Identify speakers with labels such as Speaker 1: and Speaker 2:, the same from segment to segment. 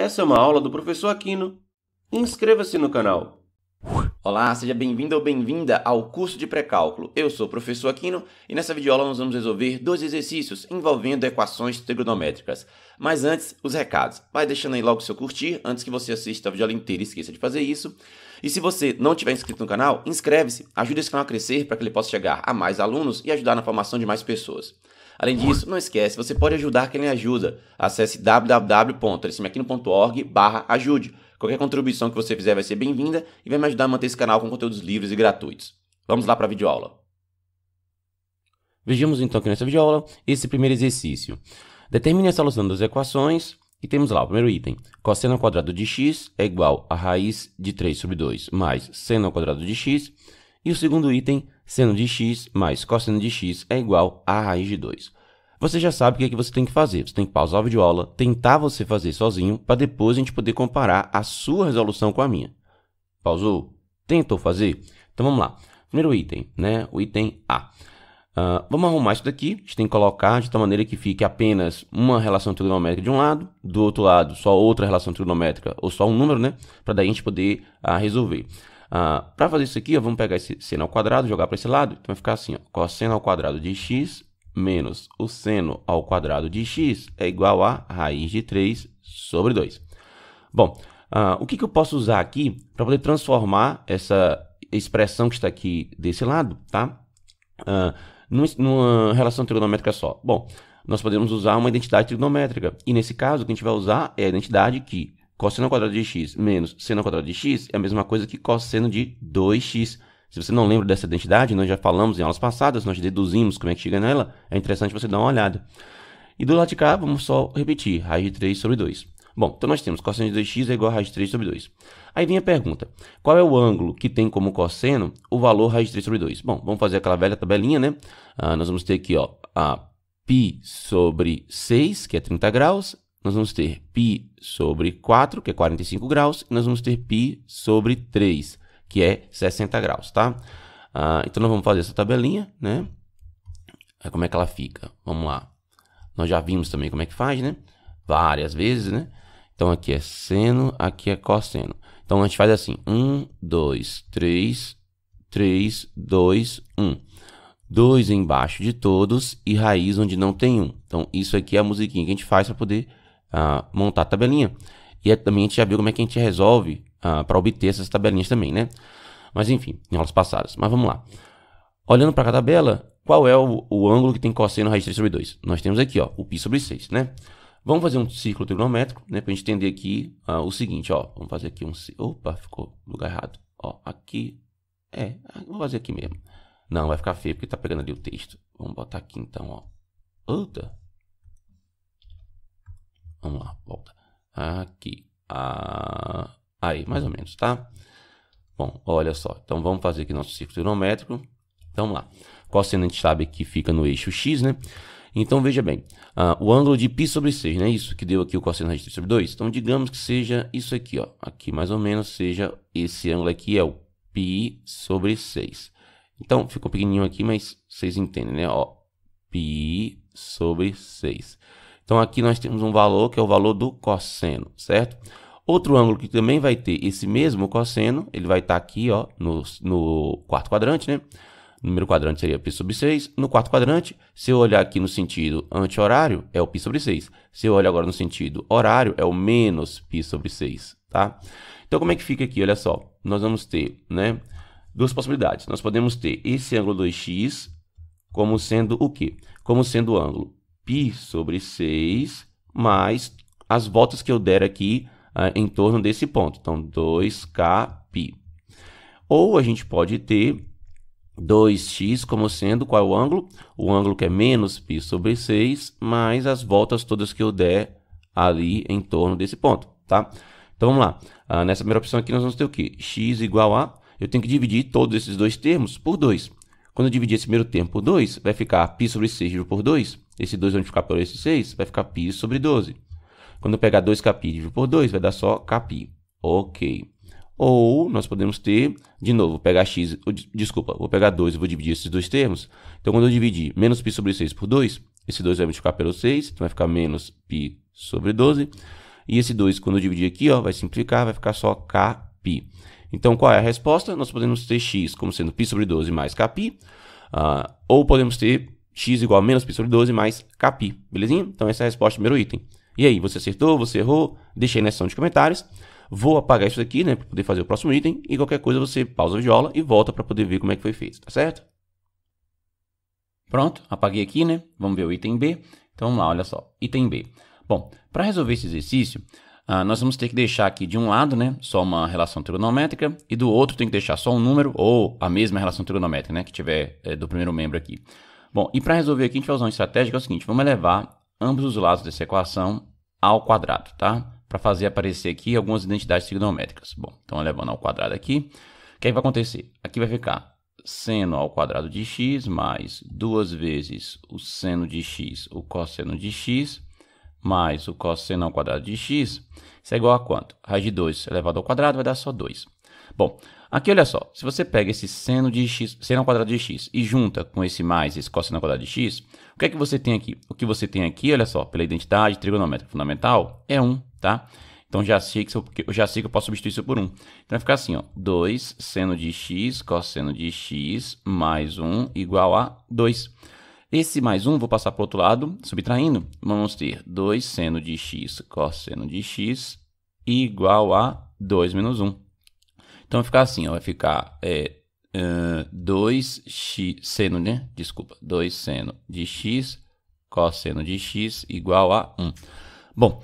Speaker 1: Essa é uma aula do professor Aquino. Inscreva-se no canal. Olá, seja bem-vindo ou bem-vinda ao curso de pré-cálculo. Eu sou o professor Aquino e nessa videoaula nós vamos resolver dois exercícios envolvendo equações trigonométricas. Mas antes, os recados. Vai deixando aí logo o seu curtir antes que você assista a videoaula inteira e esqueça de fazer isso. E se você não tiver inscrito no canal, inscreve-se, ajude esse canal a crescer para que ele possa chegar a mais alunos e ajudar na formação de mais pessoas. Além disso, não esquece, você pode ajudar quem lhe ajuda. Acesse www.trecimecano.org barra ajude. Qualquer contribuição que você fizer vai ser bem-vinda e vai me ajudar a manter esse canal com conteúdos livres e gratuitos. Vamos lá para a videoaula. Vejamos então aqui nessa videoaula esse primeiro exercício. Determine a solução das equações e temos lá o primeiro item. Cosseno ao quadrado de x é igual a raiz de 3 sobre 2 mais seno ao quadrado de x. E o segundo item, seno de x mais cosseno de x é igual a raiz de 2. Você já sabe o que, é que você tem que fazer. Você tem que pausar a videoaula, tentar você fazer sozinho, para depois a gente poder comparar a sua resolução com a minha. Pausou? Tentou fazer? Então vamos lá. Primeiro item, né? O item A. Uh, vamos arrumar isso daqui. A gente tem que colocar de tal maneira que fique apenas uma relação trigonométrica de um lado, do outro lado só outra relação trigonométrica, ou só um número, né? Para daí a gente poder uh, resolver. Ah, para fazer isso aqui, ó, vamos pegar esse seno ao quadrado, jogar para esse lado, então vai ficar assim, ó, cosseno ao quadrado de x menos o seno ao quadrado de x é igual a raiz de 3 sobre 2. Bom, ah, o que, que eu posso usar aqui para poder transformar essa expressão que está aqui desse lado, tá? Ah, numa relação trigonométrica só. Bom, nós podemos usar uma identidade trigonométrica. E nesse caso, o que a gente vai usar é a identidade que Cosseno ao quadrado de x menos seno ao quadrado de x é a mesma coisa que cosseno de 2x. Se você não lembra dessa identidade, nós já falamos em aulas passadas, nós deduzimos como é que chega nela, é interessante você dar uma olhada. E do lado de cá, vamos só repetir, raiz de 3 sobre 2. Bom, então nós temos cosseno de 2x é igual a raiz de 3 sobre 2. Aí vem a pergunta, qual é o ângulo que tem como cosseno o valor raiz de 3 sobre 2? Bom, vamos fazer aquela velha tabelinha, né? Ah, nós vamos ter aqui ó, a π sobre 6, que é 30 graus, nós vamos ter π sobre 4, que é 45 graus, e nós vamos ter π sobre 3, que é 60 graus, tá? Ah, então, nós vamos fazer essa tabelinha, né? É como é que ela fica? Vamos lá. Nós já vimos também como é que faz, né? Várias vezes, né? Então, aqui é seno, aqui é cosseno. Então, a gente faz assim, 1, 2, 3, 3, 2, 1. 2 embaixo de todos e raiz onde não tem 1. Então, isso aqui é a musiquinha que a gente faz para poder uh, montar a tabelinha. E é, também a gente já viu como é que a gente resolve uh, para obter essas tabelinhas também, né? Mas enfim, em aulas passadas. Mas vamos lá. Olhando para a tabela, qual é o, o, ângulo que tem cosseno raiz 3 sobre 2? Nós temos aqui, ó, o π sobre 6, né? Vamos fazer um círculo trigonométrico, né? Para a gente entender aqui uh, o seguinte, ó. Vamos fazer aqui um... Opa, ficou lugar errado. Ó, aqui... É, vou fazer aqui mesmo. Não, vai ficar feio porque tá pegando ali o texto. Vamos botar aqui então, ó. Outra. Vamos lá, volta. Aqui. Ah, aí, mais ou menos, tá? Bom, olha só. Então vamos fazer aqui nosso círculo trigonométrico. Então, vamos lá. Cosseno a gente sabe que fica no eixo x, né? Então veja bem, ah, o ângulo de π sobre 6, não é isso que deu aqui o cosseno raiz de 3 sobre 2? Então digamos que seja isso aqui, ó. Aqui mais ou menos seja esse ângulo aqui é o π sobre 6. Então ficou pequenininho aqui, mas vocês entendem, né? Ó, π sobre 6. Então aqui nós temos um valor que é o valor do cosseno, certo? Outro ângulo que também vai ter esse mesmo cosseno, ele vai estar tá aqui ó, no, no quarto quadrante, né? Número primeiro quadrante seria π sobre 6. No quarto quadrante, se eu olhar aqui no sentido anti-horário, é o π sobre 6. Se eu olhar agora no sentido horário, é o menos π sobre 6, tá? Então, como é que fica aqui? Olha só, nós vamos ter, né, duas possibilidades. Nós podemos ter esse ângulo 2x como sendo o quê? Como sendo o ângulo π sobre 6 mais as voltas que eu der aqui uh, em torno desse ponto. Então, 2kπ. Ou a gente pode ter 2x como sendo qual é o ângulo? O ângulo que é menos π sobre 6 mais as voltas todas que eu der ali em torno desse ponto, tá? Então, vamos lá. Uh, nessa primeira opção aqui, nós vamos ter o quê? x igual a... Eu tenho que dividir todos esses dois termos por 2. Quando eu dividir esse primeiro termo por 2, vai ficar π sobre 6 dividido por 2. Esse 2 vai multiplicar por esse 6, vai ficar π sobre 12. Quando eu pegar 2kπ dividido por 2, vai dar só kπ. Ok. Ou nós podemos ter, de novo, vou pegar x, desculpa, vou pegar 2 e vou dividir esses dois termos. Então, quando eu dividir menos π sobre 6 por 2, esse 2 vai multiplicar pelo 6, então vai ficar menos π sobre 12. E esse 2, quando eu dividir aqui, ó, vai simplificar, vai ficar só kπ. Então, qual é a resposta? Nós podemos ter x como sendo π sobre 12 mais kπ, uh, ah, ou podemos ter x igual a menos π sobre 12 mais kπ, belezinha? Então, essa é a resposta do primeiro item. E aí, você acertou, você errou? Deixei na seção de comentários. Vou apagar isso daqui, né, para poder fazer o próximo item, e qualquer coisa você pausa a videoaula e volta para poder ver como é que foi feito, tá certo? Pronto, apaguei aqui, né? Vamos ver o item B. Então, vamos lá, olha só, item B. Bom, para resolver esse exercício, ah, nós vamos ter que deixar aqui de um lado, né, só uma relação trigonométrica e do outro tem que deixar só um número ou a mesma relação trigonométrica, né, que tiver é, do primeiro membro aqui. Bom, e para resolver aqui a gente vai usar uma estratégia que é o seguinte, vamos elevar ambos os lados dessa equação ao quadrado, tá? Para fazer aparecer aqui algumas identidades trigonométricas. Bom, então elevando ao quadrado aqui, o que, é que vai acontecer? Aqui vai ficar seno ao quadrado de x mais duas vezes o seno de x, o cosseno de x, mais o cosseno ao quadrado de x, isso é igual a quanto? Raiz de 2 elevado ao quadrado vai dar só 2. Bom, aqui olha só, se você pega esse seno de x, seno ao quadrado de x e junta com esse mais esse cosseno ao quadrado de x, o que é que você tem aqui? O que você tem aqui, olha só, pela identidade trigonométrica fundamental, é 1, tá? Então já sei que, eu, eu, já sei que eu posso substituir isso por 1. Então vai ficar assim, ó, 2 seno de x cosseno de x mais 1 igual a 2. Esse mais 1 vou passar para o outro lado, subtraindo. Vamos ter 2 seno de x cosseno de x igual a 2 menos 1. Então vai ficar assim, ó, vai ficar é, uh, 2x seno, né? Desculpa, 2 seno de x cosseno de x igual a 1. Bom,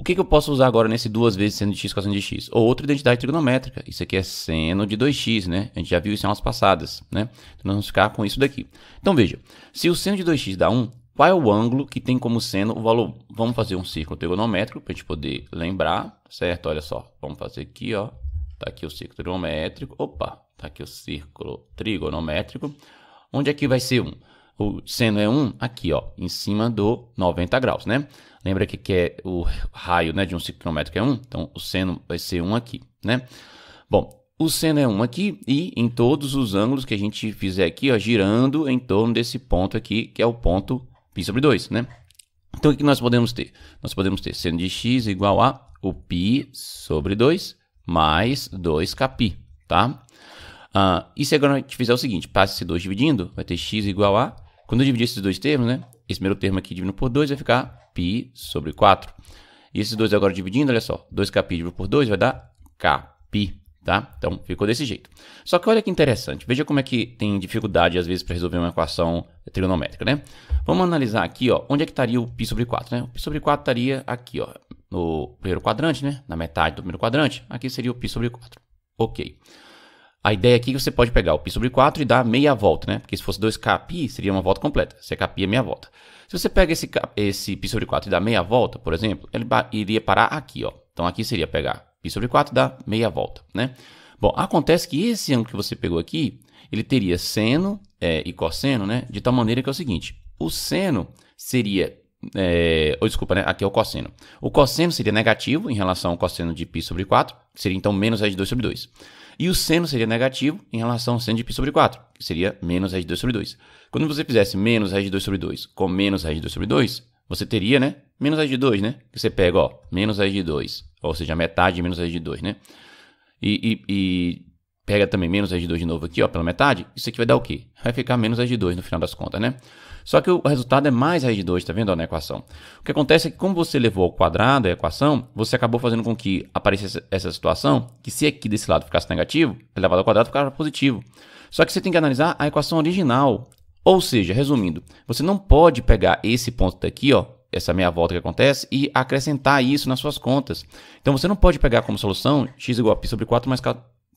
Speaker 1: o que, que eu posso usar agora nesse duas vezes seno de x cosseno de x? Ou outra identidade trigonométrica. Isso aqui é seno de 2x, né? A gente já viu isso em aulas passadas, né? Então, nós vamos ficar com isso daqui. Então, veja. Se o seno de 2x dá 1, qual é o ângulo que tem como seno o valor? Vamos fazer um círculo trigonométrico para a gente poder lembrar, certo? Olha só, vamos fazer aqui, ó. Tá aqui o círculo trigonométrico. Opa, tá aqui o círculo trigonométrico. Onde aqui é vai ser 1? O seno é 1 aqui, ó, em cima do 90 graus, né? Lembra que, que é o raio né, de um ciclométrico é 1? Então, o seno vai ser 1 aqui, né? Bom, o seno é 1 aqui e em todos os ângulos que a gente fizer aqui, ó, girando em torno desse ponto aqui, que é o ponto π sobre 2, né? Então, o que nós podemos ter? Nós podemos ter seno de x igual a o π sobre 2 mais 2 kπ tá? Ah, e se agora a gente fizer o seguinte, passa esse 2 dividindo, vai ter x igual a... Quando eu dividir esses dois termos, né? Esse primeiro termo aqui dividido por 2 vai ficar pi sobre 4. E esses dois agora dividindo, olha só, 2 kπ dividido por 2 vai dar kπ, tá? Então ficou desse jeito. Só que olha que interessante, veja como é que tem dificuldade às vezes para resolver uma equação trigonométrica, né? Vamos analisar aqui, ó, onde é que estaria o π sobre 4, né? O π sobre 4 estaria aqui, ó, no primeiro quadrante, né? Na metade do primeiro quadrante, aqui seria o π sobre 4. OK. A ideia aqui é que você pode pegar o π sobre 4 e dar meia volta, né? Porque se fosse 2k seria uma volta completa. Se é k é meia volta. Se você pega esse, esse π sobre 4 e dá meia volta, por exemplo, ele iria parar aqui, ó. Então aqui seria pegar π sobre 4 e dar meia volta, né? Bom, acontece que esse ângulo que você pegou aqui, ele teria seno é, e cosseno, né? De tal maneira que é o seguinte, o seno seria... É, ou desculpa, né? Aqui é o cosseno. O cosseno seria negativo em relação ao cosseno de π sobre 4, que seria então menos raiz de 2 sobre 2. E o seno seria negativo em relação ao seno de π sobre 4, que seria menos raiz de 2 sobre 2. Quando você fizesse menos raiz de 2 sobre 2 com menos raiz de 2 sobre 2, você teria, né? Menos raiz de 2, né? Que você pega, ó, menos raiz de 2, ou seja, metade de menos raiz de 2, né? E, e, e pega também menos raiz de 2 de novo aqui, ó, pela metade, isso aqui vai dar o quê? Vai ficar menos raiz de 2 no final das contas, né? Só que o resultado é mais raiz de 2, tá vendo ó, na equação? O que acontece é que como você levou ao quadrado a equação, você acabou fazendo com que aparecesse essa situação, que se aqui desse lado ficasse negativo, elevado ao quadrado ficava positivo. Só que você tem que analisar a equação original. Ou seja, resumindo, você não pode pegar esse ponto daqui, ó, essa meia volta que acontece e acrescentar isso nas suas contas. Então você não pode pegar como solução x igual a π sobre 4 mais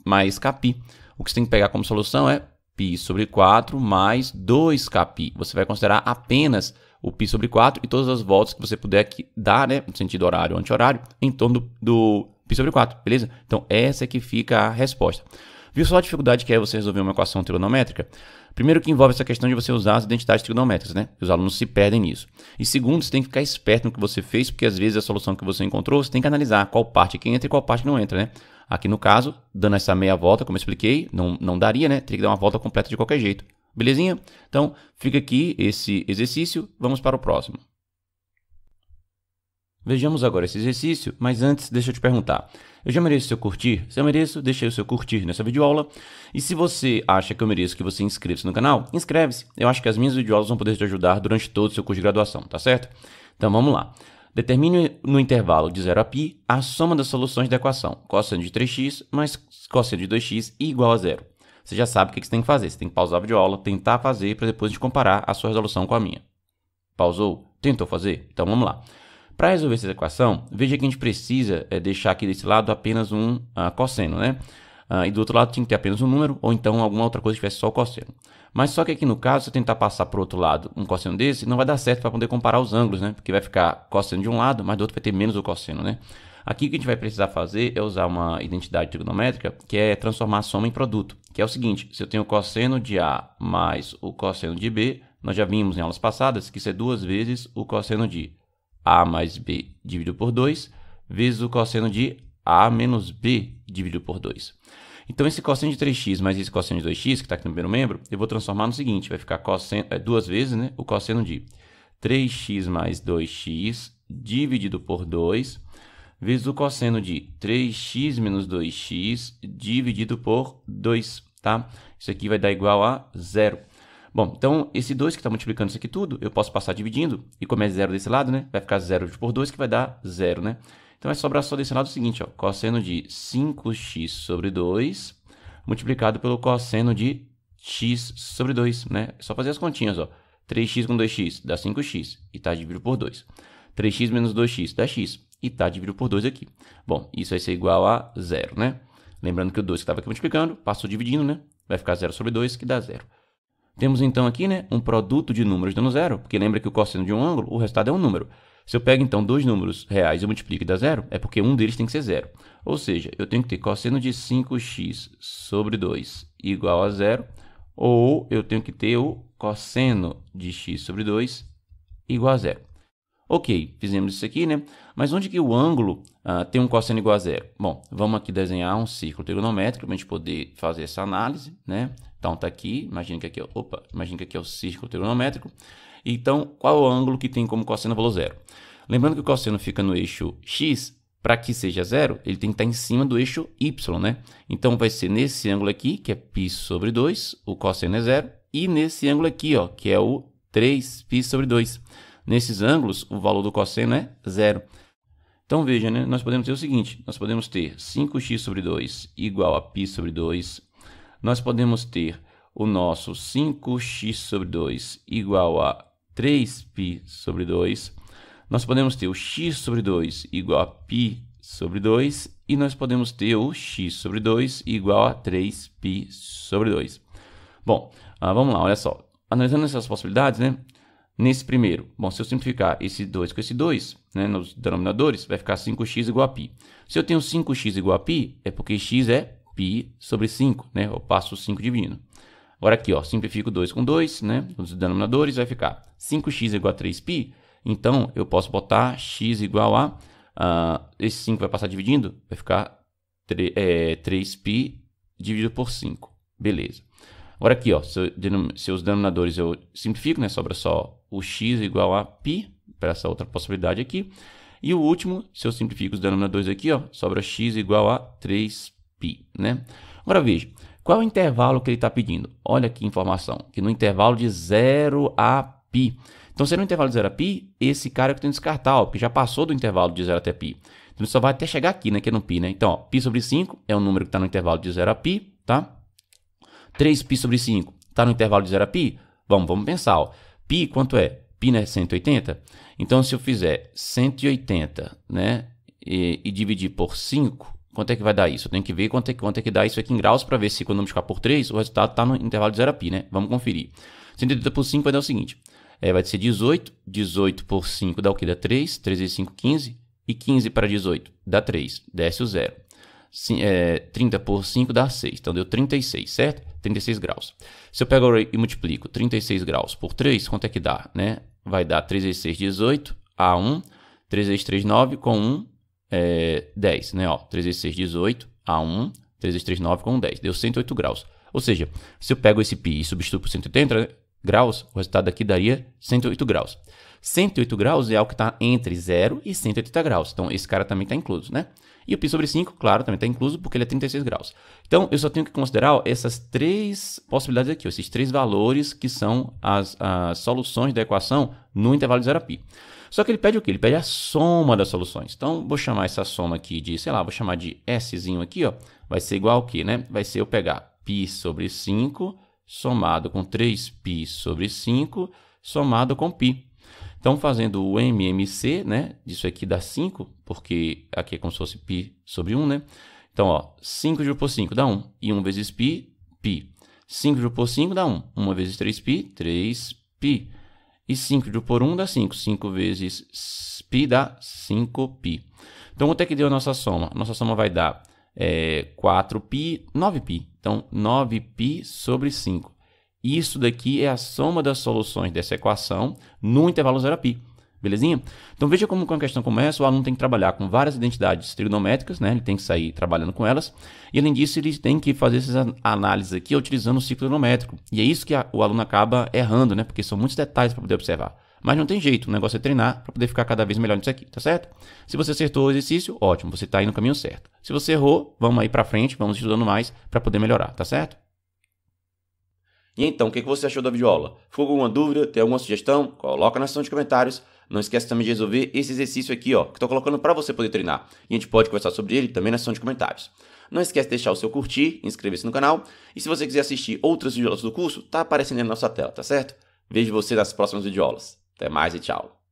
Speaker 1: mais capi. O que você tem que pegar como solução é π sobre 4 mais 2 capi. Você vai considerar apenas o π sobre 4 e todas as voltas que você puder dar, né, no sentido horário ou anti-horário, em torno do, do π sobre 4, beleza? Então, essa é que fica a resposta. Viu só a dificuldade que é você resolver uma equação trigonométrica? Primeiro que envolve essa questão de você usar as identidades trigonométricas, né? Os alunos se perdem nisso. E segundo, você tem que ficar esperto no que você fez, porque às vezes a solução que você encontrou, você tem que analisar qual parte que entra e qual parte não entra, né? Aqui no caso, dando essa meia volta, como eu expliquei, não, não daria, né? Teria que dar uma volta completa de qualquer jeito. Belezinha? Então, fica aqui esse exercício, vamos para o próximo. Vejamos agora esse exercício, mas antes deixa eu te perguntar. Eu já mereço seu curtir? Se eu mereço, deixa o seu curtir nessa videoaula. E se você acha que eu mereço que você inscreva-se no canal, inscreve-se. Eu acho que as minhas videoaulas vão poder te ajudar durante todo o seu curso de graduação, tá certo? Então vamos lá. Determine no intervalo de 0 a π a soma das soluções da equação cosseno de 3x mais cosseno de 2x igual a zero. Você já sabe o que você tem que fazer. Você tem que pausar a videoaula, tentar fazer para depois a gente comparar a sua resolução com a minha. Pausou? Tentou fazer? Então vamos lá. Para resolver essa equação, veja que a gente precisa é, deixar aqui desse lado apenas um uh, cosseno, né? Uh, e do outro lado tinha que ter apenas um número, ou então alguma outra coisa que tivesse só o cosseno. Mas só que aqui no caso, se eu tentar passar para o outro lado um cosseno desse, não vai dar certo para poder comparar os ângulos, né? Porque vai ficar cosseno de um lado, mas do outro vai ter menos o cosseno, né? Aqui o que a gente vai precisar fazer é usar uma identidade trigonométrica, que é transformar a soma em produto, que é o seguinte, se eu tenho o cosseno de A mais o cosseno de B, nós já vimos em aulas passadas que isso é duas vezes o cosseno de a mais b dividido por 2, vezes o cosseno de a menos b dividido por 2. Então, esse cosseno de 3x mais esse cosseno de 2x, que está aqui no primeiro membro, eu vou transformar no seguinte, vai ficar cosseno, é, duas vezes né, o cosseno de 3x mais 2x dividido por 2, vezes o cosseno de 3x menos 2x dividido por 2, tá? Isso aqui vai dar igual a zero. Bom, então esse 2 que está multiplicando isso aqui tudo, eu posso passar dividindo, e como é zero desse lado, né, vai ficar 0 por 2, que vai dar 0, né? Então vai sobrar só desse lado o seguinte, ó, cosseno de 5x sobre 2 multiplicado pelo cosseno de x sobre 2, né? É só fazer as continhas, ó. 3x com 2x dá 5x e está dividido por 2. 3x menos 2x dá x e está dividido por 2 aqui. Bom, isso vai ser igual a zero, né? Lembrando que o 2 que estava aqui multiplicando, passou dividindo, né? Vai ficar 0 sobre 2, que dá 0. Temos então aqui né, um produto de números dando zero, porque lembra que o cosseno de um ângulo, o resultado é um número. Se eu pego então dois números reais e multiplico e dá zero, é porque um deles tem que ser zero. Ou seja, eu tenho que ter cosseno de 5x sobre 2 igual a zero, ou eu tenho que ter o cosseno de x sobre 2 igual a zero. Ok, fizemos isso aqui, né? Mas onde que o ângulo ah, tem um cosseno igual a zero? Bom, vamos aqui desenhar um círculo trigonométrico para a gente poder fazer essa análise, né? Então está aqui, imagina que aqui, é, opa, imagina que aqui é o círculo trigonométrico. Então, qual é o ângulo que tem como cosseno valor zero? Lembrando que o cosseno fica no eixo x, para que seja zero, ele tem que estar tá em cima do eixo y, né? Então vai ser nesse ângulo aqui, que é π sobre 2, o cosseno é zero, e nesse ângulo aqui, ó, que é o 3π sobre 2. Nesses ângulos, o valor do cosseno é zero. Então veja, né? nós podemos ter o seguinte, nós podemos ter 5x sobre 2 igual a π sobre 2 nós podemos ter o nosso 5x sobre 2 igual a 3π sobre 2, nós podemos ter o x sobre 2 igual a π sobre 2 e nós podemos ter o x sobre 2 igual a 3π sobre 2. Bom, ah, vamos lá, olha só. Analisando essas possibilidades, né? Nesse primeiro, bom, se eu simplificar esse 2 com esse 2, né, nos denominadores, vai ficar 5x igual a π. Se eu tenho 5x igual a π, é porque x é π sobre 5, né? Eu passo 5 dividindo. Agora aqui, ó, simplifico 2 com 2, né? Os denominadores vai ficar 5x igual a 3π. Então, eu posso botar x igual a... Uh, esse 5 vai passar dividindo, vai ficar 3, é, 3π dividido por 5. Beleza. Agora aqui, ó, se, denominadores eu simplifico, né? Sobra só o x igual a π, para essa outra possibilidade aqui. E o último, se eu simplifico os denominadores aqui, ó, sobra x igual a 3 pi, né? Agora veja, qual é o intervalo que ele está pedindo? Olha que informação, que no intervalo de 0 a pi. Então, se é no intervalo de 0 a pi, esse cara é que tem que descartar, ó, porque já passou do intervalo de 0 até pi. Então, ele só vai até chegar aqui, né, que é no pi, né? Então, ó, pi sobre 5 é um número que está no intervalo de 0 a pi, tá? 3π sobre 5 está no intervalo de 0 a pi? Vamos, vamos pensar, ó. Pi quanto é? Pi é 180? Então, se eu fizer 180, né, e, e dividir por 5, quanto é que vai dar isso? Eu tenho que ver quanto é, quanto é que dá isso aqui em graus para ver se quando eu multiplicar por 3, o resultado está no intervalo de 0 a π, né? Vamos conferir. 180 por 5 vai dar o seguinte, é, vai ser 18, 18 por 5 dá o quê? Dá 3, 3 vezes 5, 15, e 15 para 18 dá 3, desce o zero. Sim, é, 30 por 5 dá 6, então deu 36, certo? 36 graus. Se eu pego e multiplico 36 graus por 3, quanto é que dá? Né? Vai dar 3 vezes 6, 18, a 1, 3 vezes 3, 9, com 1, é, 10, né? Ó, 3 vezes 6, 18, A1, 3 vezes 3, 9, com 10. Deu 108 graus. Ou seja, se eu pego esse π e substituo por 180 graus, o resultado aqui daria 108 graus. 108 graus é algo que está entre 0 e 180 graus. Então, esse cara também está incluso, né? E o π sobre 5, claro, também está incluso, porque ele é 36 graus. Então, eu só tenho que considerar essas três possibilidades aqui, esses três valores que são as, as soluções da equação no intervalo de 0 a π. Só que ele pede o quê? Ele pede a soma das soluções. Então, vou chamar essa soma aqui de, sei lá, vou chamar de Szinho aqui, ó. Vai ser igual ao quê, né? Vai ser eu pegar π sobre 5 somado com 3π sobre 5 somado com π. Então, fazendo o MMC, né? Isso aqui dá 5, porque aqui é como se fosse π sobre 1, né? Então, ó, 5 dividido por 5 dá 1. E 1 vezes π, π. 5 dividido por 5 dá 1. 1 vezes 3π, 3π e 5 dividido por 1 dá 5. 5 vezes π dá 5π. Então, quanto é que deu a nossa soma? Nossa soma vai dar é, 4π, 9π. Então, 9π sobre 5. Isso daqui é a soma das soluções dessa equação no intervalo 0π. Belezinha? Então veja como com a questão começa, é, o aluno tem que trabalhar com várias identidades trigonométricas, né? Ele tem que sair trabalhando com elas. E além disso, ele tem que fazer essas análises aqui utilizando o ciclo trigonométrico. E é isso que a, o aluno acaba errando, né? Porque são muitos detalhes para poder observar. Mas não tem jeito, o negócio é treinar para poder ficar cada vez melhor nisso aqui, tá certo? Se você acertou o exercício, ótimo, você está aí no caminho certo. Se você errou, vamos aí para frente, vamos estudando mais para poder melhorar, tá certo? E então, o que você achou da videoaula? Ficou alguma dúvida? Tem alguma sugestão? Coloca na seção de comentários. Não esquece também de resolver esse exercício aqui, ó, que estou colocando para você poder treinar. E a gente pode conversar sobre ele também na seção de comentários. Não esquece de deixar o seu curtir, inscrever-se no canal. E se você quiser assistir outras videoaulas do curso, tá aparecendo aí na nossa tela, tá certo? Vejo você nas próximas videoaulas. Até mais e tchau.